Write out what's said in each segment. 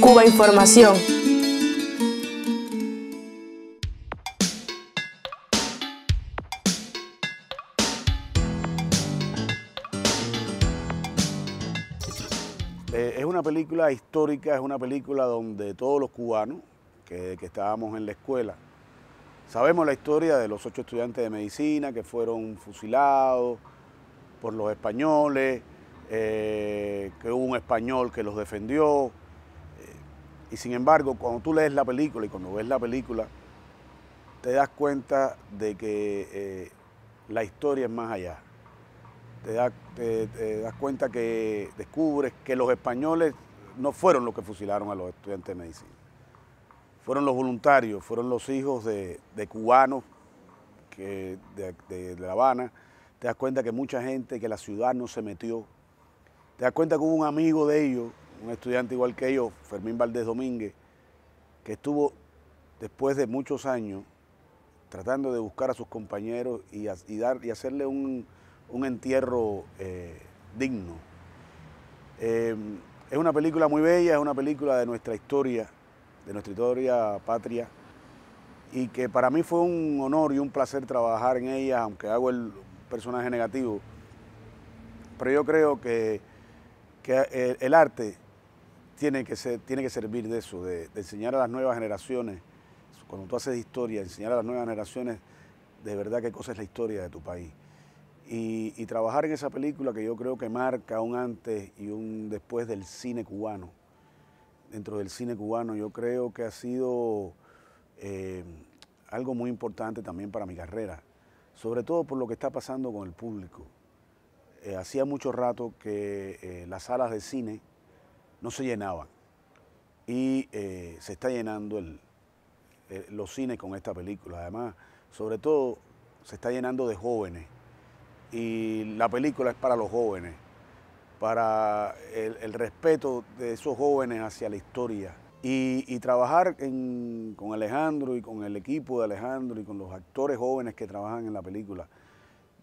Cuba Información. Eh, es una película histórica, es una película donde todos los cubanos que, estábamos en la escuela sabemos la historia de los ocho estudiantes de medicina que fueron fusilados por los españoles, eh, que hubo un español que los defendió, y sin embargo, cuando tú lees la película y cuando ves la película, te das cuenta de que eh, la historia es más allá. Te, das cuenta que descubres que los españoles no fueron los que fusilaron a los estudiantes de medicina. Fueron los voluntarios, fueron los hijos de, cubanos de La Habana. Te das cuenta que mucha gente, que la ciudad no se metió. Te das cuenta que hubo un amigo de ellos un estudiante igual que yo, Fermín Valdés Domínguez, que estuvo después de muchos años tratando de buscar a sus compañeros y, dar, y hacerle un, un entierro eh, digno. Eh, es una película muy bella, es una película de nuestra historia, de nuestra historia patria, y que para mí fue un honor y un placer trabajar en ella, aunque hago el personaje negativo. Pero yo creo que, que el arte tiene que, tiene que servir de eso, de, enseñar a las nuevas generaciones, cuando tú haces historia, enseñar a las nuevas generaciones de verdad qué cosa es la historia de tu país. Y, trabajar en esa película que yo creo que marca un antes y un después del cine cubano. Dentro del cine cubano yo creo que ha sido eh, algo muy importante también para mi carrera, sobre todo por lo que está pasando con el público. Eh, hacía mucho rato que eh, las salas de cine no se llenaban. Y eh, se está llenando el, eh, los cines con esta película. Además, sobre todo, se está llenando de jóvenes. Y la película es para los jóvenes, para el, respeto de esos jóvenes hacia la historia. Y, trabajar con Alejandro y con el equipo de Alejandro y con los actores jóvenes que trabajan en la película,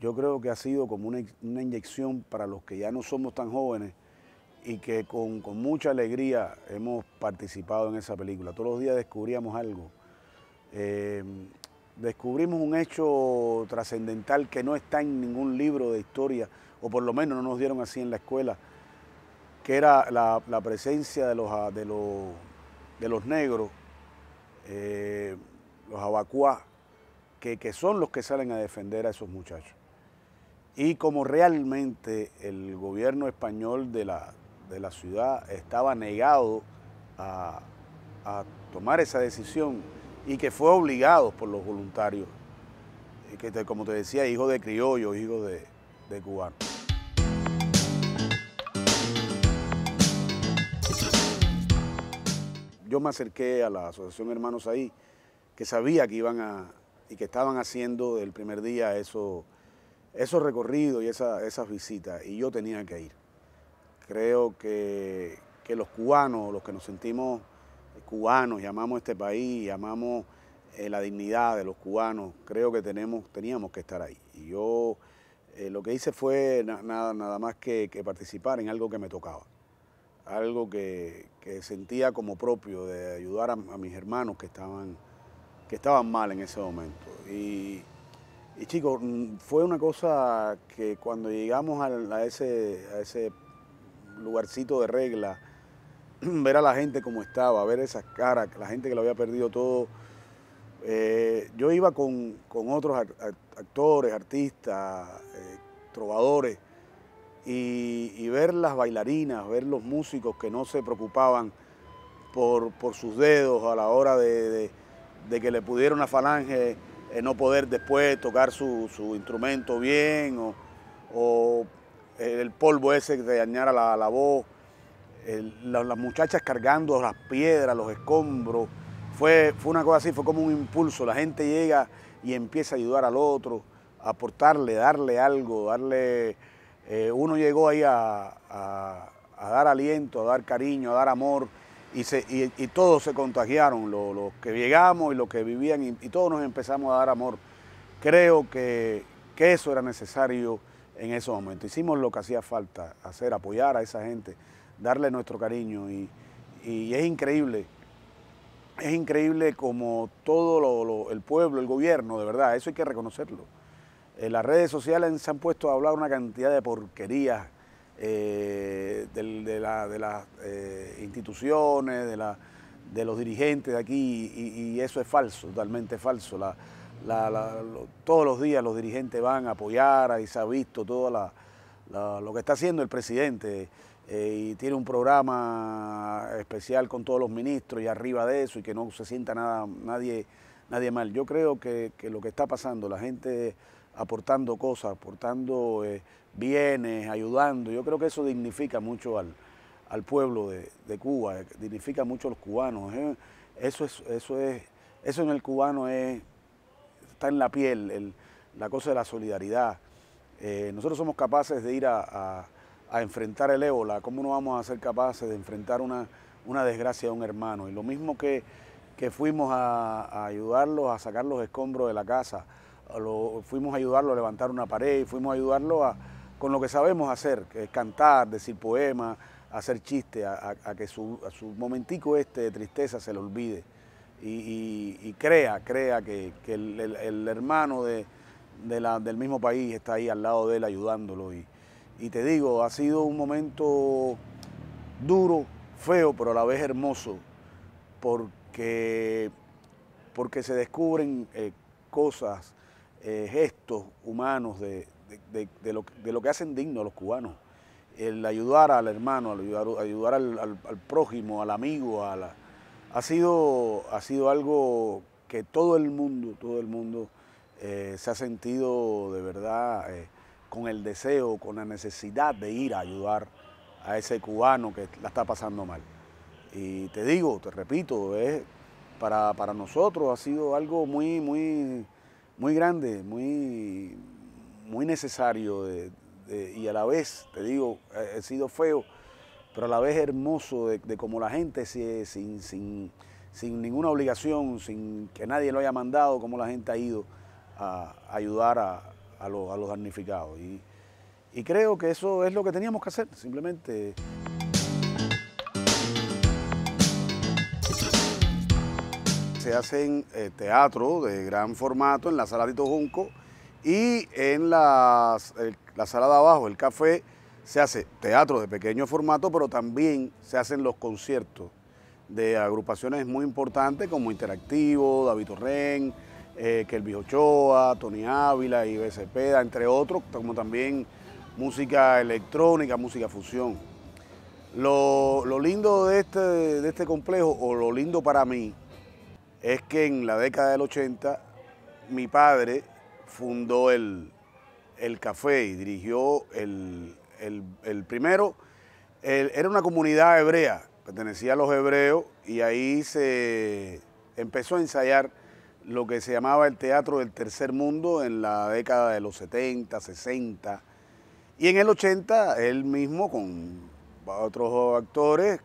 yo creo que ha sido como una inyección para los que ya no somos tan jóvenes y que con, mucha alegría hemos participado en esa película. Todos los días descubríamos algo. Eh, descubrimos un hecho trascendental que no está en ningún libro de historia, o por lo menos no nos dieron así en la escuela, que era la, presencia de los, de de los negros, eh, los abacuá, que, que son los que salen a defender a esos muchachos y como realmente el gobierno español de la, de la ciudad estaba negado a, tomar esa decisión y que fue obligado por los voluntarios, eh, que como te decía, hijo de criollo, hijo de, cubanos. Yo me acerqué a la Asociación Hermanos ahí, que sabía que iban a, y que estaban haciendo el primer día eso, esos recorridos y esas visitas, y yo tenía que ir. Creo que, los cubanos, los que nos sentimos cubanos y amamos este país amamos eh, la dignidad de los cubanos, creo que tenemos, teníamos que estar ahí. Y yo eh, lo que hice fue nada, nada más que, participar en algo que me tocaba, algo que, sentía como propio de ayudar a, mis hermanos que estaban, que estaban mal en ese momento. Y, chicos, mm, fue una cosa que cuando llegamos a, a ese, a ese lugarcito de regla, ver a la gente como estaba, ver esas caras, la gente que lo había perdido todo. Eh, yo iba con, otros actores, artistas, eh, trovadores, y, ver las bailarinas, ver los músicos que no se preocupaban por, sus dedos a la hora de, que le pudiera una falange, eh, no poder después tocar su, instrumento bien o el polvo ese que dañar dañara la, voz, las muchachas cargando las piedras, los escombros. Fue, fue una cosa así, fue como un impulso. La gente llega y empieza a ayudar al otro, a aportarle, darle algo, darle... Eh, uno llegó ahí a, a, dar aliento, a dar cariño, a dar amor, y, todos se contagiaron, los que llegamos y los que vivían, y, todos nos empezamos a dar amor. Creo que, que eso era necesario en esos momentos. Hicimos lo que hacía falta hacer, apoyar a esa gente, darle nuestro cariño y, es increíble. Es increíble como todo el pueblo, el gobierno, de verdad, eso hay que reconocerlo. en eh, las redes sociales se han puesto a hablar una cantidad de porquerías eh, de, las eh, instituciones, de, de los dirigentes de aquí, y, eso es falso, totalmente falso todos los días los dirigentes van a apoyar, ahí se ha visto todo lo que está haciendo el presidente eh, y tiene un programa especial con todos los ministros y arriba de eso y que no se sienta nada, nadie, nadie mal. Yo creo que, lo que está pasando, la gente aportando cosas, aportando eh, bienes, ayudando, yo creo que eso dignifica mucho al, pueblo de, Cuba, dignifica mucho a los cubanos. ¿eh? Eso, es, eso, es, eso en el cubano es está en la piel, la cosa de la solidaridad. Eh, nosotros somos capaces de ir a, enfrentar el ébola, ¿cómo no vamos a ser capaces de enfrentar una, desgracia a un hermano? Y lo mismo que, fuimos a, ayudarlos a sacar los escombros de la casa, lo, fuimos a ayudarlos a levantar una pared, fuimos a ayudarlos a, con lo que sabemos hacer, es cantar, decir poemas, hacer chistes, a, que su, su momentico este de tristeza se le olvide y, crea, crea que, el, hermano del mismo país está ahí al lado de él ayudándolo. Y, te digo, ha sido un momento duro, feo, pero a la vez hermoso, porque, porque se descubren eh, cosas, eh, gestos humanos de, lo, que hacen dignos los cubanos. El ayudar al hermano, ayudar, ayudar al, al, al prójimo, al amigo, a la ha sido, ha sido algo que todo el mundo, todo el mundo eh, se ha sentido de verdad eh, con el deseo, con la necesidad de ir a ayudar a ese cubano que la está pasando mal. Y te digo, te repito, es, para, para nosotros ha sido algo muy, muy, muy grande, muy, muy necesario y a la vez, te digo, ha sido feo pero a la vez hermoso de, cómo la gente sin, ninguna obligación, sin que nadie lo haya mandado, cómo la gente ha ido a, ayudar a, los damnificados. Y, creo que eso es lo que teníamos que hacer, simplemente. se hacen eh, teatro de gran formato en la sala Tito Junco y en la, la sala de abajo, el café, se hace teatro de pequeño formato, pero también se hacen los conciertos de agrupaciones muy importantes como Interactivo, David Torren, eh, Ochoa, Tony Ávila, y Peda, entre otros, como también música electrónica, música fusión. Lo, lindo de este, de este complejo, o lo lindo para mí, es que en la década del 80 mi padre fundó el café y dirigió el, el, primero era una comunidad hebrea, pertenecía a los hebreos y ahí se empezó a ensayar lo que se llamaba el teatro del tercer mundo en la década de los 70, 60. Y en el 80 él mismo con otros actores,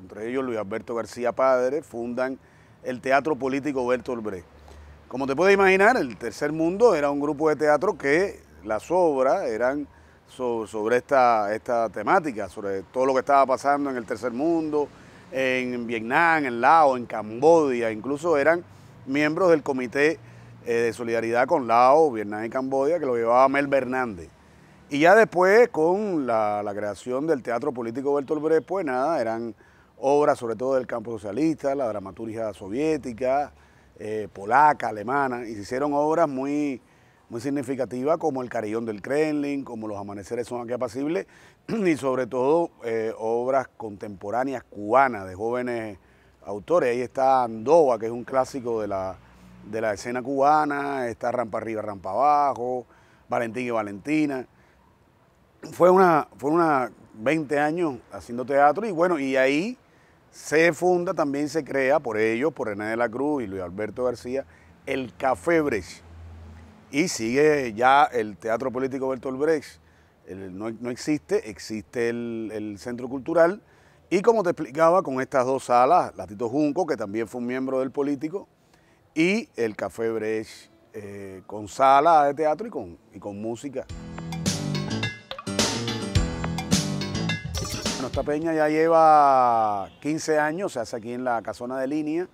entre ellos Luis Alberto García Padre, fundan el Teatro Político Bertolt Brecht. Como te puedes imaginar, el Tercer Mundo era un grupo de teatro que las obras eran sobre esta, esta temática, sobre todo lo que estaba pasando en el tercer mundo, en Vietnam, en Laos, en Camboya, incluso eran miembros del Comité eh, de Solidaridad con Laos, Vietnam y Camboya, que lo llevaba Mel Bernández. Y ya después, con la, creación del Teatro Político Bertolt Brecht, pues nada, eran obras sobre todo del campo socialista, la dramaturgia soviética, eh, polaca, alemana, y se hicieron obras muy muy significativa como el Carillón del Kremlin, como los amaneceres son aquí apacibles y sobre todo eh, obras contemporáneas cubanas de jóvenes autores. Ahí está Andoa, que es un clásico de la, de la escena cubana, está Rampa Arriba, Rampa Abajo, Valentín y Valentina. Fue una, fue una 20 años haciendo teatro y bueno, y ahí se funda, también se crea por ellos, por René de la Cruz y Luis Alberto García, el Café Brescia... Y sigue ya el Teatro Político Bertolt Brecht, no, existe, existe el, Centro Cultural. Y como te explicaba, con estas dos salas, Latito Junco, que también fue un miembro del Político, y el Café Brecht, eh, con sala de teatro y con, y con música. Nuestra peña ya lleva 15 años, se hace aquí en la casona de línea,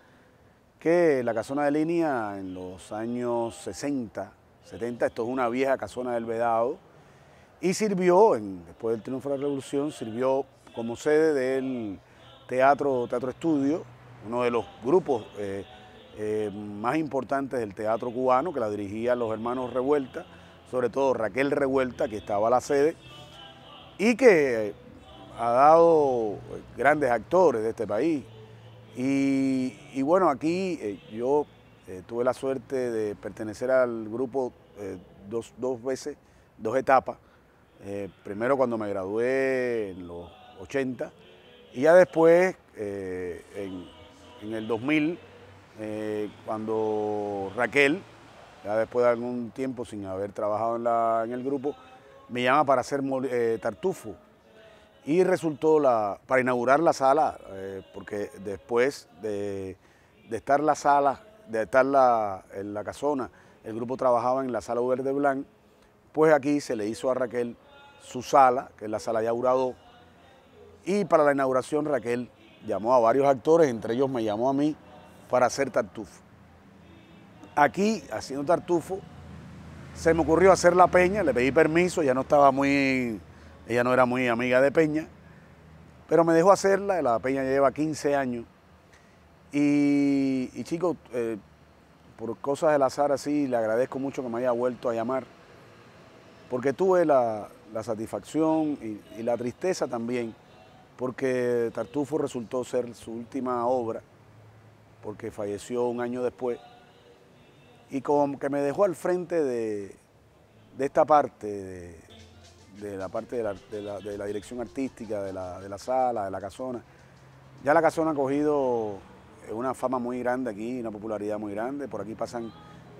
que la casona de línea en los años 60 esto es una vieja casona del Vedado, y sirvió, después del triunfo de la Revolución, sirvió como sede del teatro, teatro estudio, uno de los grupos eh, eh, más importantes del teatro cubano, que la dirigían los hermanos Revuelta, sobre todo Raquel Revuelta, que estaba a la sede, y que ha dado grandes actores de este país. Y, bueno, aquí eh, yo eh, tuve la suerte de pertenecer al grupo eh, dos, veces, dos etapas. Eh, primero cuando me gradué en los 80 y ya después en, el 2000 cuando Raquel, ya después de algún tiempo sin haber trabajado en, la, en el grupo, me llama para hacer tartufo y resultó la, para inaugurar la sala, porque después de, de estar la sala de estar en la casona, el grupo trabajaba en la sala Verde Blanc, pues aquí se le hizo a Raquel su sala, que es la sala de Aurado, y para la inauguración Raquel llamó a varios actores, entre ellos me llamó a mí, para hacer tartufo. Aquí, haciendo tartufo, se me ocurrió hacer la peña, le pedí permiso, ya no estaba muy, ella no era muy amiga de Peña, pero me dejó hacerla, la peña lleva 15 años y, chicos, eh, por cosas del azar así, le agradezco mucho que me haya vuelto a llamar, porque tuve la, satisfacción y, la tristeza también, porque Tartufo resultó ser su última obra, porque falleció un año después, y como que me dejó al frente de, esta parte, de, la parte de la, dirección artística, de la, de la sala, de la casona. Ya la casona ha cogido es una fama muy grande aquí, una popularidad muy grande. Por aquí pasan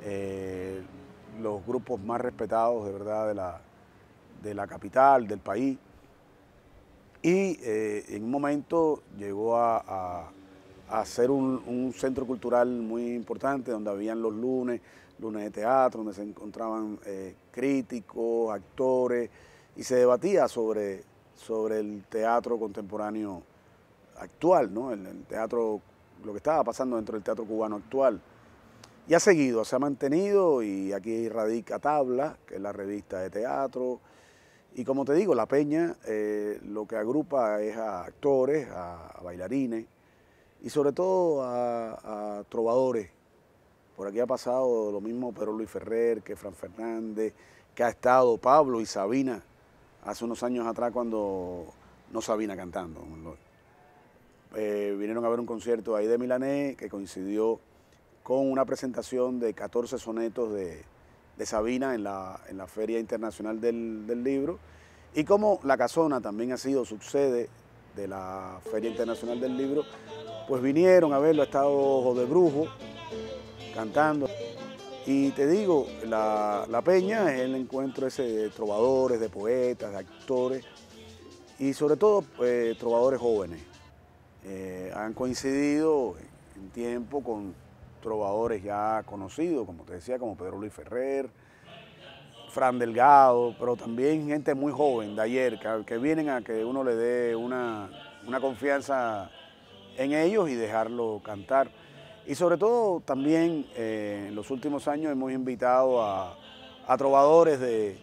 eh, los grupos más respetados de verdad de la, de la capital, del país. Y eh, en un momento llegó a, a, ser un, centro cultural muy importante donde habían los lunes, lunes de teatro, donde se encontraban eh, críticos, actores, y se debatía sobre, sobre el teatro contemporáneo actual, ¿no? el teatro lo que estaba pasando dentro del teatro cubano actual. Y ha seguido, se ha mantenido y aquí radica Tabla, que es la revista de teatro. Y como te digo, La Peña eh, lo que agrupa es a actores, a, bailarines y sobre todo a, a, trovadores. Por aquí ha pasado lo mismo Pedro Luis Ferrer, que Fran Fernández, que ha estado Pablo y Sabina hace unos años atrás cuando no Sabina cantando. Eh, vinieron a ver un concierto ahí de Milané que coincidió con una presentación de 14 sonetos de, de Sabina en la, en la, Feria Internacional del, Libro. Y como La Casona también ha sido sede... de la Feria Internacional del Libro, pues vinieron a verlo, ha estado de Brujo cantando. Y te digo, la, Peña es el encuentro ese de trovadores, de poetas, de actores y sobre todo eh, trovadores jóvenes. Eh, han coincidido en tiempo con trovadores ya conocidos, como te decía, como Pedro Luis Ferrer, Fran Delgado, pero también gente muy joven de ayer, que, vienen a que uno le dé una, confianza en ellos y dejarlo cantar. Y sobre todo también eh, en los últimos años hemos invitado a, trovadores de,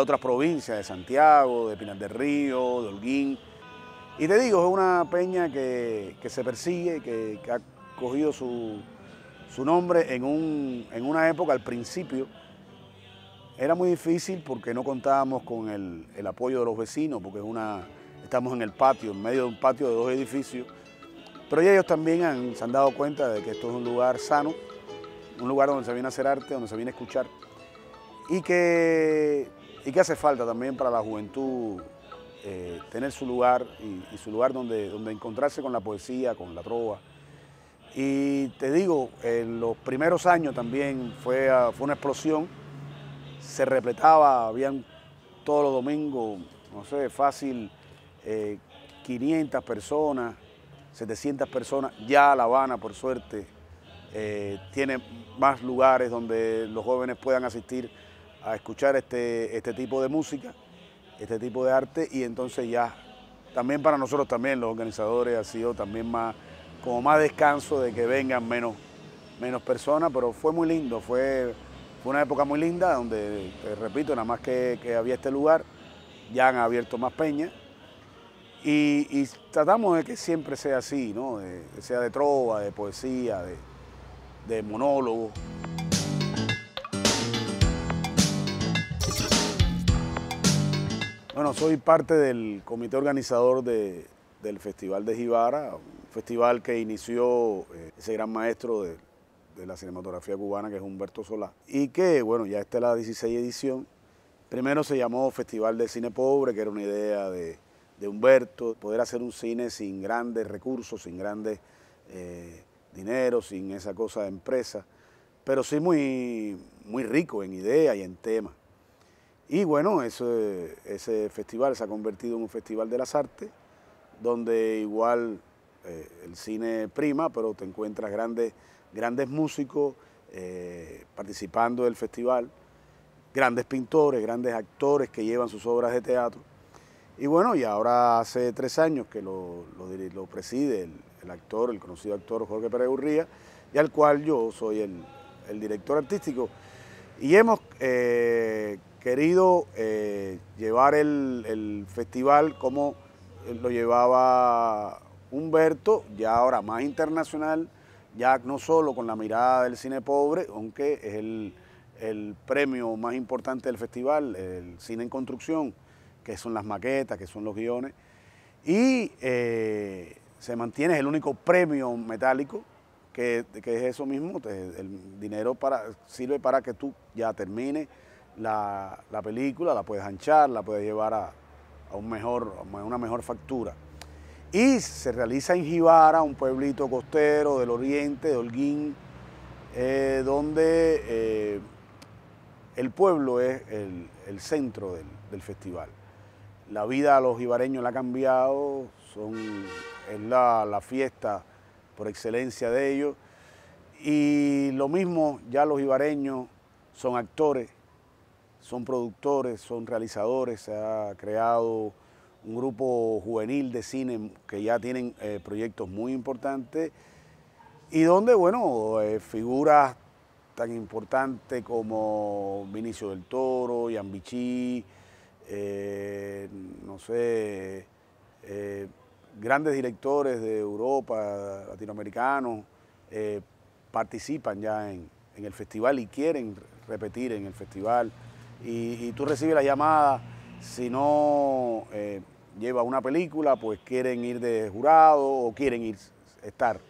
otras provincias, de Santiago, de Pinal del Río, de Holguín, y te digo, es una peña que, se persigue, que, ha cogido su, nombre en, una época, al principio, era muy difícil porque no contábamos con el, apoyo de los vecinos, porque es una, estamos en el patio, en medio de un patio de dos edificios, pero ya ellos también se han dado cuenta de que esto es un lugar sano, un lugar donde se viene a hacer arte, donde se viene a escuchar, y que, y que hace falta también para la juventud eh, tener su lugar y, su lugar donde, donde encontrarse con la poesía, con la trova. Y te digo, en los primeros años también fue, ah, fue una explosión, se repletaba, habían todos los domingos, no sé, fácil, 500 eh, personas, 700 personas, ya La Habana, por suerte, eh, tiene más lugares donde los jóvenes puedan asistir a escuchar este, este tipo de música este tipo de arte y entonces ya también para nosotros también los organizadores ha sido también más como más descanso de que vengan menos menos personas pero fue muy lindo fue, una época muy linda donde repito nada más que, había este lugar ya han abierto más peñas y, tratamos de que siempre sea así no sea de trova de poesía de monólogo Bueno, soy parte del comité organizador del Festival de Gibara, un festival que inició eh, ese gran maestro de, la cinematografía cubana que es Humberto Solá y que, bueno, ya está la 16 edición. Primero se llamó Festival de Cine Pobre, que era una idea de, de Humberto, poder hacer un cine sin grandes recursos, sin grandes eh, dineros, sin esa cosa de empresa, pero sí muy, muy rico en ideas y en temas. Y bueno, ese, ese festival se ha convertido en un festival de las artes, donde igual eh, el cine prima, pero te encuentras grandes, grandes músicos eh, participando del festival, grandes pintores, grandes actores que llevan sus obras de teatro. Y bueno, y ahora hace tres años que lo, preside el, actor, el conocido actor Jorge Pérez Urría, y al cual yo soy el, director artístico. Y hemos eh, querido eh, llevar el, festival como lo llevaba Humberto, ya ahora más internacional, ya no solo con la mirada del cine pobre, aunque es el, premio más importante del festival, el cine en construcción, que son las maquetas, que son los guiones, y eh, se mantiene, es el único premio metálico que, es eso mismo, el dinero para, sirve para que tú ya termines la, película, la puedes anchar, la puedes llevar a, un mejor, una mejor factura. Y se realiza en Jibara, un pueblito costero del oriente, de Holguín, eh, donde eh, el pueblo es el, centro del, festival. La vida a los jibareños la ha cambiado, son, es la, la fiesta por excelencia de ellos. Y lo mismo, ya los jibareños son actores, son productores, son realizadores, se ha creado un grupo juvenil de cine que ya tienen eh, proyectos muy importantes y donde, bueno, eh, figuras tan importantes como Vinicio del Toro, Yambichí, eh, no sé, eh, grandes directores de Europa, latinoamericanos, participan ya en, en el festival y quieren repetir en el festival y, tú recibes la llamada, si no eh, lleva una película, pues quieren ir de jurado o quieren ir, estar.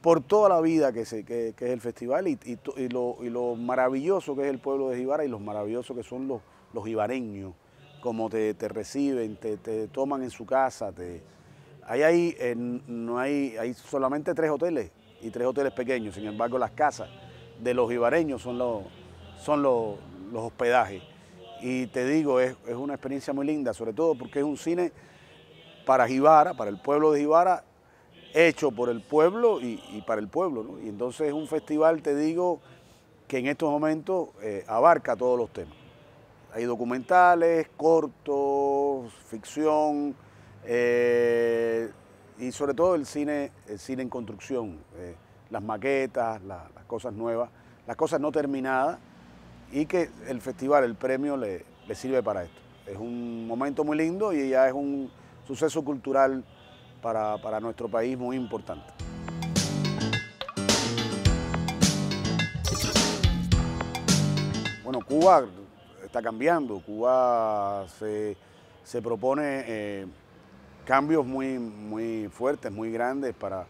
Por toda la vida que, se, es el festival y, y, lo, maravilloso que es el pueblo de Jibara y lo maravilloso que son los, los ibareños, como te, reciben, te, toman en su casa. Te, ahí hay, no hay, hay solamente tres hoteles y tres hoteles pequeños, sin embargo las casas de los ibareños son los, son los, los hospedajes. Y te digo, es, una experiencia muy linda, sobre todo porque es un cine para Gibara, para el pueblo de Gibara, hecho por el pueblo y, para el pueblo. Y entonces es un festival, te digo, que en estos momentos eh, abarca todos los temas. Hay documentales, cortos, ficción eh, y sobre todo el cine, el cine en construcción, eh, las maquetas, las cosas nuevas, las cosas no terminadas y que el festival, el premio, le, sirve para esto. Es un momento muy lindo y ya es un suceso cultural para, nuestro país muy importante. Bueno, Cuba está cambiando, Cuba se, propone eh, cambios muy, muy fuertes, muy grandes para,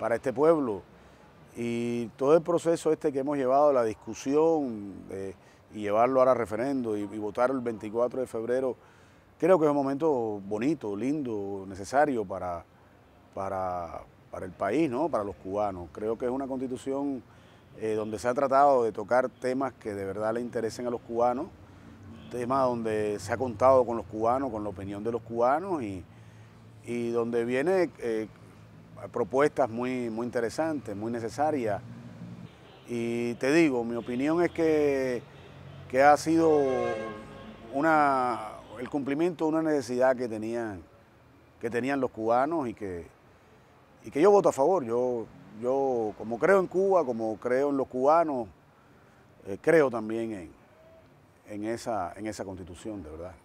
para este pueblo. Y todo el proceso este que hemos llevado, la discusión eh, y llevarlo ahora a referendo y, votar el 24 de febrero, creo que es un momento bonito, lindo, necesario para, para, el país, ¿no? para los cubanos. Creo que es una constitución eh, donde se ha tratado de tocar temas que de verdad le interesen a los cubanos, temas donde se ha contado con los cubanos, con la opinión de los cubanos y, y donde viene eh, propuestas muy, muy interesantes, muy necesarias. Y te digo, mi opinión es que, que ha sido una, el cumplimiento de una necesidad que tenían, que tenían los cubanos y que, y que yo voto a favor. Yo, yo, como creo en Cuba, como creo en los cubanos, eh, creo también en, esa, en esa constitución, de verdad.